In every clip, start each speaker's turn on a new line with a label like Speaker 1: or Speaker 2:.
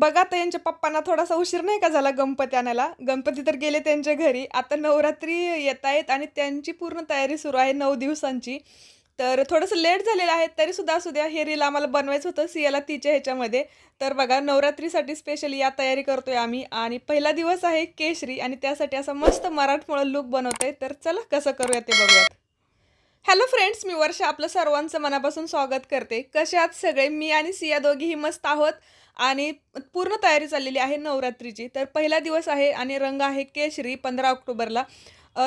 Speaker 1: बघा तर यांच्या पप्पांना थोडासा उशीर नाही का झाला गणपती आणायला गणपती तर गेले त्यांच्या घरी आता नवरात्री येत आहेत आणि त्यांची पूर्ण तयारी सुरू आहे नऊ दिवसांची तर थोडंसं लेट झालेलं आहे तरीसुद्धा असू द्या हे रील आम्हाला बनवायचं होतं सियाला तिच्या ह्याच्यामध्ये तर बघा नवरात्रीसाठी स्पेशली या तयारी करतोय आम्ही आणि पहिला दिवस आहे केशरी आणि त्यासाठी असा मस्त मराठमोळा लुक बनवतोय तर चला कसं करूया ते बघूयात हॅलो फ्रेंड्स मी वर्षा आपलं सर्वांचं मनापासून स्वागत करते कसे आहात सगळे मी आणि सिया दोघीही मस्त आहोत आणि पूर्ण तयारी चाललेली आहे नवरात्रीची तर पहिला दिवस आहे आणि रंग आहे केशरी पंधरा ऑक्टोबरला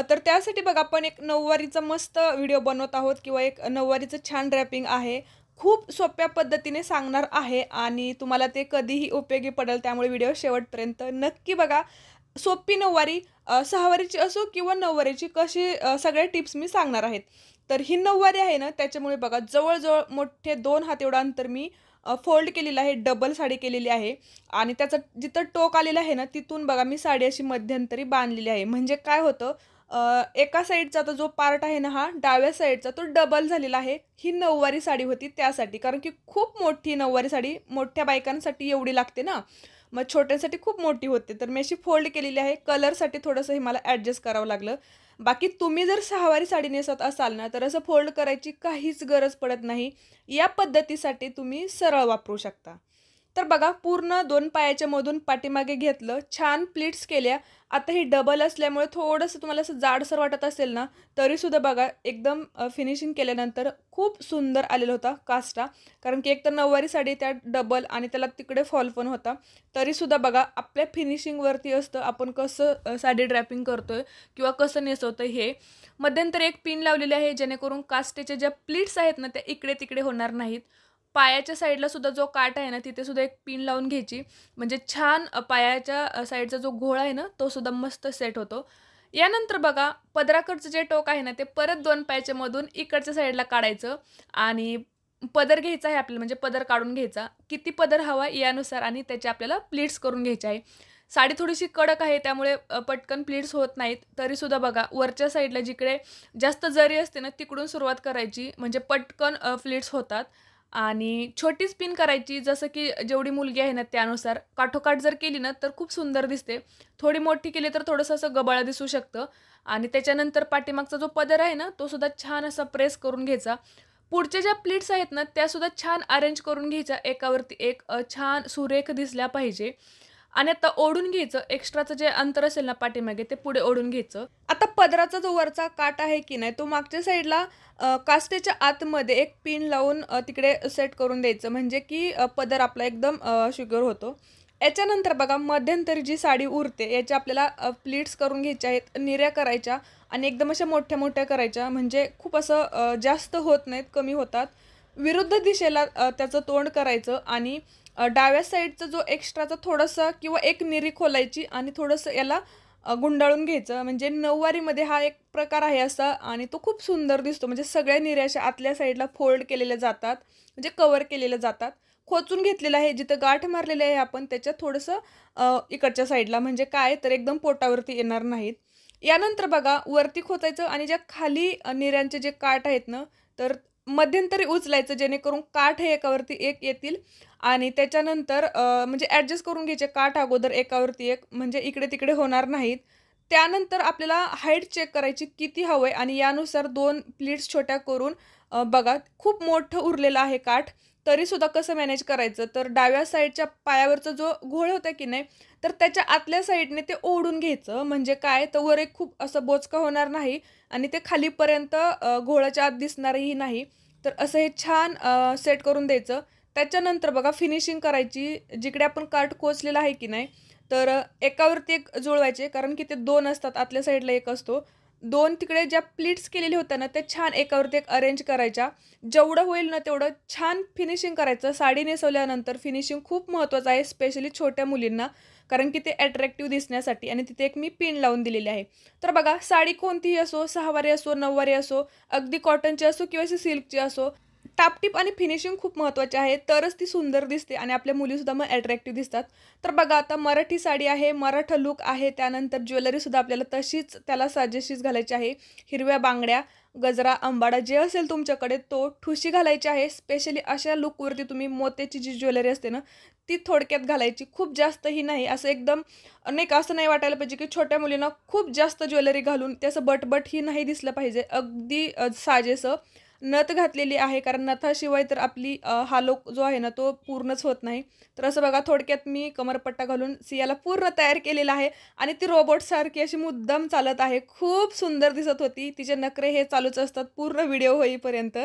Speaker 1: तर त्यासाठी बघा आपण एक नऊवारीचा मस्त व्हिडिओ बनवत आहोत किंवा एक नऊवारीचं छान रॅपिंग आहे खूप सोप्या पद्धतीने सांगणार आहे आणि तुम्हाला ते कधीही उपयोगी पडेल त्यामुळे व्हिडिओ शेवटपर्यंत नक्की बघा सोपी नऊवारी सहावारीची असो किंवा नऊवारीची कशी सगळ्या टिप्स मी सांगणार आहेत तर ही नऊवारी आहे ना त्याच्यामुळे बघा जवळजवळ मोठे दोन हात एवढा अंतर मी फोल्ड केलेला आहे डबल साडी केलेली आहे आणि त्याचं जिथं टोक आलेलं आहे ना तिथून बघा मी साडी अशी मध्यंतरी बांधलेली आहे म्हणजे काय होतं एका साईडचा तो जो पार्ट आहे ना हा डाव्या साईडचा तो डबल झालेला आहे ही नऊवारी साडी होती त्यासाठी कारण की खूप मोठी नऊवारी साडी मोठ्या बायकांसाठी एवढी लागते ना मग छोट्यांसाठी खूप मोठी होते तर मी अशी फोल्ड केलेली आहे कलरसाठी थोडंसं हे मला ॲडजस्ट करावं लागलं बाकी तुम्ही जर सहावारी साडी नेसत असाल ना तर असं फोल्ड करायची काहीच गरज पडत नाही या पद्धतीसाठी तुम्ही सरळ वापरू शकता तर बघा पूर्ण दोन पायाच्या मधून पाठीमागे घेतलं छान प्लीट्स केल्या आता ही डबल असल्यामुळे थोडंसं तुम्हाला असं जाडसर वाटत असेल ना तरीसुद्धा बघा एकदम फिनिशिंग केल्यानंतर खूप सुंदर आलेला होता कास्टा कारण की एक तर नऊवारी साडी त्या डबल आणि त्याला तिकडे फॉल पण होता तरीसुद्धा बघा आपल्या फिनिशिंगवरती असतं आपण कसं साडी ड्रॅपिंग करतो आहे किंवा कसं नेसवतं हे मध्यंतर एक पिन लावलेली आहे जेणेकरून कास्टेच्या ज्या प्लीट्स आहेत ना त्या इकडे तिकडे होणार नाहीत पायाच्या साईडला सुद्धा जो काट आहे ना तिथे सुद्धा एक पिन लावून घ्यायची म्हणजे छान पायाच्या साईडचा जो घोळ आहे ना तो सुद्धा मस्त सेट होतो यानंतर बघा पदराकडचं जे टोक आहे ना ते परत दोन पायाच्या मधून इकडच्या साईडला काढायचं आणि पदर घ्यायचा आहे आपल्याला म्हणजे पदर काढून घ्यायचा किती पदर हवा यानुसार आणि त्याचे आपल्याला प्लीट्स करून घ्यायचे आहे साडी थोडीशी कडक आहे त्यामुळे पटकन प्लीट्स होत नाहीत तरीसुद्धा बघा वरच्या साईडला जिकडे जास्त जरी असते ना तिकडून सुरुवात करायची म्हणजे पटकन प्लीट्स होतात आणि छोटी स्पिन करायची जसं की जेवढी मुलगी आहे ना त्यानुसार काठोकाठ जर केली ना तर खूप सुंदर दिसते थोडी मोठी केली तर थोडंसं असं गबाळं दिसू शकतं आणि त्याच्यानंतर पाठीमागचा जो पदर आहे ना तो सुद्धा छान असा प्रेस करून घ्यायचा पुढच्या ज्या प्लीट्स आहेत ना त्यासुद्धा छान अरेंज करून घ्यायच्या एकावरती एक छान सुरेख दिसल्या पाहिजे आणि आता ओढून घ्यायचं एक्स्ट्राचं जे अंतर असेल ना पाठीमागे ते पुढे ओढून घ्यायचं आता पदराचा जो वरचा काट आहे की नाही तो मागच्या साईडला कास्टेच्या आतमध्ये एक पिन लावून तिकडे सेट करून द्यायचं म्हणजे की पदर आपला एकदम शुगर होतो याच्यानंतर बघा मध्यंतरी जी साडी उरते याच्या आपल्याला प्लीट्स करून घ्यायच्या आहेत निऱ्या करायच्या आणि एकदम अशा मोठ्या मोठ्या करायच्या म्हणजे खूप असं जास्त होत नाहीत कमी होतात विरुद्ध दिशेला त्याचं तोंड करायचं आणि डाव्या साईडचा जो एक्स्ट्राचा थोडंसं किंवा एक निरी खोलायची आणि थोडंसं याला गुंडाळून घ्यायचं म्हणजे नऊवारीमध्ये हा एक प्रकार आहे असा आणि तो खूप सुंदर दिसतो म्हणजे सगळ्या निर्याशा आतल्या साईडला फोल्ड केलेल्या जातात म्हणजे कवर केलेल्या जातात खोचून घेतलेलं आहे जिथं गाठ मारलेले आहे आपण त्याच्यात थोडंसं इकडच्या साईडला म्हणजे काय तर एकदम पोटावरती येणार नाहीत यानंतर बघा वरती खोचायचं आणि ज्या खाली निर्यांचे जे काठ आहेत ना तर मध्यंतरी उचलायचं जेणेकरून काठ हे एकावरती एक येतील आणि त्याच्यानंतर म्हणजे ॲडजस्ट करून घ्यायचे काठ अगोदर एकावरती एक म्हणजे इकडे तिकडे होणार नाहीत त्यानंतर आपल्याला हाईट चेक करायची किती हवं आहे आणि यानुसार दोन प्लीट्स छोट्या करून बघा खूप मोठं उरलेलं आहे काठ तरीसुद्धा कसं मॅनेज करायचं तर डाव्या साईडच्या पायावरचा जो घोळ होता की नाही तर त्याच्या आतल्या साईडने ते ओढून घ्यायचं म्हणजे काय तर वर एक खूप असं बोचका होणार नाही आणि ते खालीपर्यंत घोळाच्या आत दिसणारही नाही तर असं हे छान सेट करून द्यायचं त्याच्यानंतर बघा फिनिशिंग करायची जिकडे आपण कार्ट कोचलेला आहे की नाही तर एकावरती एक जुळवायचे कारण की ते दोन असतात आतल्या साईडला एक असतो दोन तिकडे ज्या प्लीट्स केलेले होत्या ना त्या छान एकावरती एक अरेंज करायच्या जेवढं होईल ना तेवढं छान फिनिशिंग करायचं साडी नेसवल्यानंतर फिनिशिंग खूप महत्त्वाचं आहे स्पेशली छोट्या मुलींना कारण की ते अट्रॅक्टिव्ह दिसण्यासाठी आणि तिथे एक मी पिन लावून दिलेली आहे तर बघा साडी कोणतीही असो सहावारी असो नऊवारी असो अगदी कॉटनची असो किंवा सिल्कची असो टापटीप आणि फिनिशिंग खूप महत्त्वाचे आहे तरच ती सुंदर दिसते आणि आपल्या मुलीसुद्धा मग अट्रॅक्टिव्ह दिसतात तर बघा आता मराठी साडी आहे मराठा लुक आहे त्यानंतर ज्वेलरीसुद्धा आपल्याला तशीच त्याला साजेशीच घालायची आहे हिरव्या बांगड्या गजरा अंबाडा जे असेल तुमच्याकडे तो ठुशी घालायची आहे स्पेशली अशा लुकवरती तुम्ही मोत्याची जी ज्वेलरी असते ना ती थोडक्यात घालायची खूप जास्तही नाही असं एकदम नाही का असं नाही वाटायला पाहिजे की छोट्या मुलींना खूप जास्त ज्वेलरी घालून त्याचं बटबट ही नाही दिसलं पाहिजे अगदी साजेसं नथ घातलेली आहे कारण नथाशिवाय तर आपली हा लोक जो आहे ना तो पूर्णच होत नाही तर असं बघा थोडक्यात मी कमरपट्टा घालून सियाला पूर्ण तयार केलेला आहे आणि ती रोबोटसारखी अशी मुद्दाम चालत आहे खूप सुंदर दिसत होती तिचे नखरे हे चालूच असतात पूर्ण व्हिडिओ होईपर्यंत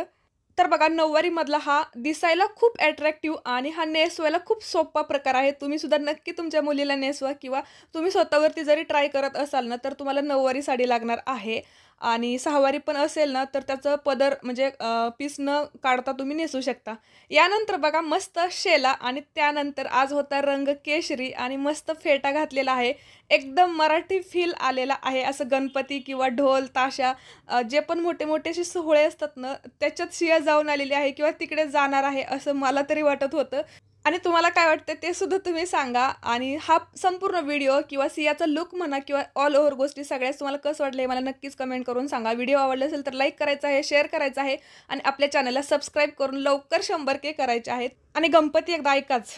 Speaker 1: तर बघा नऊवारीमधला हा दिसायला खूप ॲट्रॅक्टिव्ह आणि हा नेसवायला खूप सोपा प्रकार आहे तुम्ही सुद्धा नक्की तुमच्या मुलीला नेसवा किंवा तुम्ही स्वतःवरती जरी ट्राय करत असाल ना तर तुम्हाला नऊवारी साडी लागणार आहे आणि सहावारी पण असेल ना तर त्याचं पदर म्हणजे पीस न काढता तुम्ही नेसू शकता यानंतर बघा मस्त शेला आणि त्यानंतर आज होता रंग केशरी आणि मस्त फेटा घातलेला आहे एकदम मराठी फील आलेला आहे असं गणपती किंवा ढोल ताशा जे पण मोठे मोठे असे सोहळे असतात ना त्याच्यात शिया जाऊन आलेली आहे किंवा तिकडे जाणार आहे असं मला तरी वाटत होतं आणि तुम्हाला काय वाटतं ते सुद्धा तुम्ही सांगा आणि हा संपूर्ण व्हिडिओ किंवा सियाचा लुक म्हणा किंवा ऑल ओव्हर गोष्टी सगळ्यात तुम्हाला कसं वाटलं मला नक्कीच कमेंट करून सांगा व्हिडिओ आवडला असेल तर लाईक करायचा आहे शेअर करायचा आहे आणि आपल्या चॅनलला सबस्क्राईब करून लवकर शंभर के करायचे आहेत आणि गणपती एकदा ऐकाच